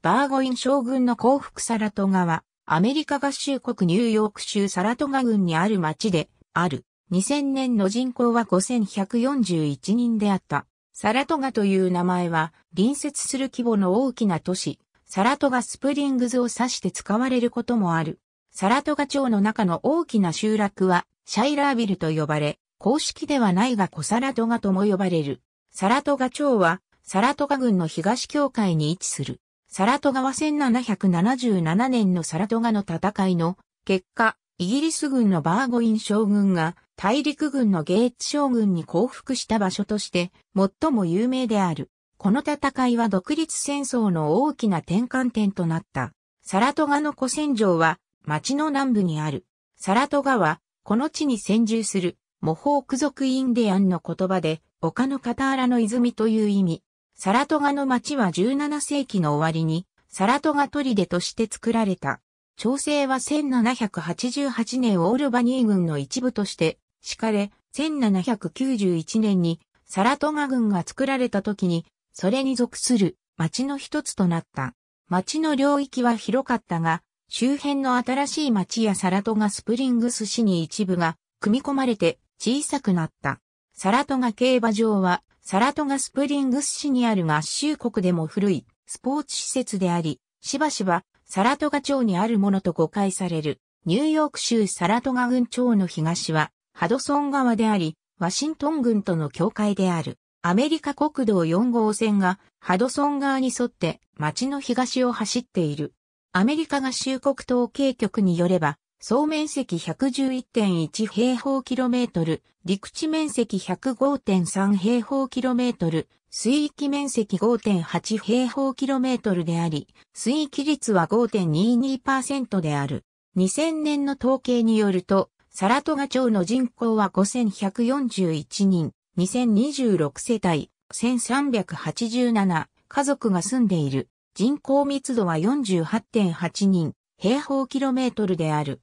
バーゴイン将軍の幸福サラトガは、アメリカ合衆国ニューヨーク州サラトガ郡にある町で、ある。2000年の人口は5141人であった。サラトガという名前は、隣接する規模の大きな都市、サラトガスプリングズを指して使われることもある。サラトガ町の中の大きな集落は、シャイラービルと呼ばれ、公式ではないが小サラトガとも呼ばれる。サラトガ町は、サラトガ郡の東境界に位置する。サラトガは1777年のサラトガの戦いの結果、イギリス軍のバーゴイン将軍が大陸軍のゲーツ将軍に降伏した場所として最も有名である。この戦いは独立戦争の大きな転換点となった。サラトガの古戦場は町の南部にある。サラトガはこの地に先住する模倣区族インディアンの言葉で丘のカターの泉という意味。サラトガの町は17世紀の終わりに、サラトガ砦として作られた。調整は1788年オールバニー軍の一部として敷かれ、1791年にサラトガ軍が作られた時に、それに属する町の一つとなった。町の領域は広かったが、周辺の新しい町やサラトガスプリングス市に一部が組み込まれて小さくなった。サラトガ競馬場はサラトガスプリングス市にある合衆国でも古いスポーツ施設であり、しばしばサラトガ町にあるものと誤解される、ニューヨーク州サラトガ郡町の東は、ハドソン川であり、ワシントン郡との境界である、アメリカ国道4号線が、ハドソン川に沿って、町の東を走っている。アメリカ合衆国統計局によれば、総面積111.1平方キロメートル、陸地面積105.3平方キロメートル、水域面積5.8平方キロメートルであり、水域率は5.22%である。2000年の統計によると、サラトガ町の人口は5141人、2026世帯、1387家族が住んでいる。人口密度は48.8人、平方キロメートルである。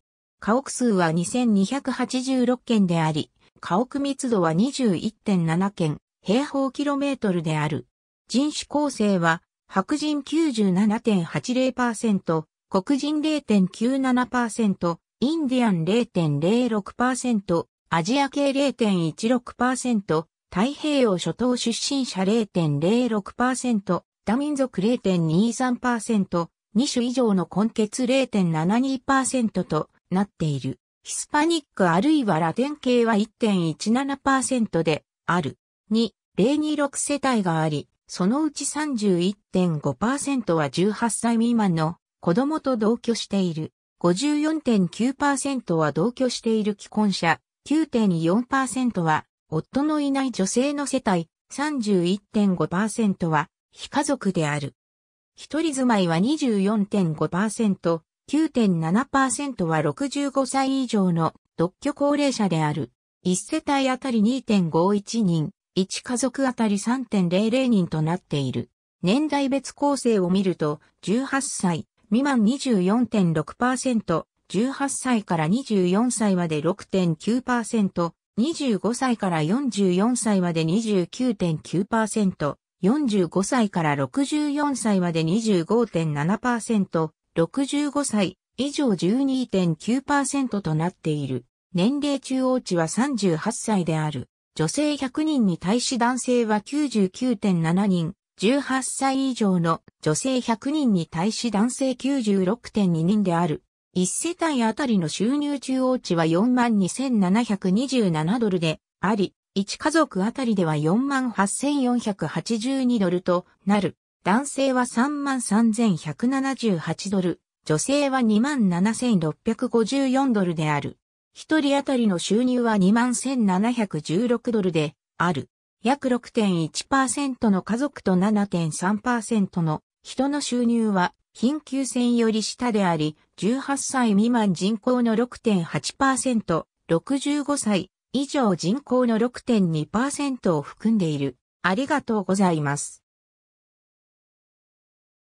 家屋数は2286件であり、家屋密度は21.7件、平方キロメートルである。人種構成は、白人97.80%、黒人0.97%、インディアン0.06%、アジア系0.16%、太平洋諸島出身者0.06%、多民族0.23%、2種以上の根血0.72%と、なっている。ヒスパニックあるいはラテン系は1.17%である。2、026世帯があり、そのうち31.5%は18歳未満の子供と同居している。54.9%は同居している既婚者、9.4%は夫のいない女性の世帯、31.5%は非家族である。一人住まいは24.5%、9.7%は65歳以上の独居高齢者である。1世帯あたり2.51人、1家族あたり3.00人となっている。年代別構成を見ると、18歳未満24.6%、18歳から24歳まで6.9%、25歳から44歳まで29.9%、45歳から64歳まで25.7%、65歳以上12.9%となっている。年齢中央値は38歳である。女性100人に対し男性は99.7人。18歳以上の女性100人に対し男性96.2人である。1世帯あたりの収入中央値は42,727ドルであり、1家族あたりでは48,482ドルとなる。男性は33,178ドル、女性は27,654ドルである。一人当たりの収入は21,716ドルである。約6.1%の家族と7.3%の人の収入は貧窮線より下であり、18歳未満人口の6.8%、65歳以上人口の6.2%を含んでいる。ありがとうございます。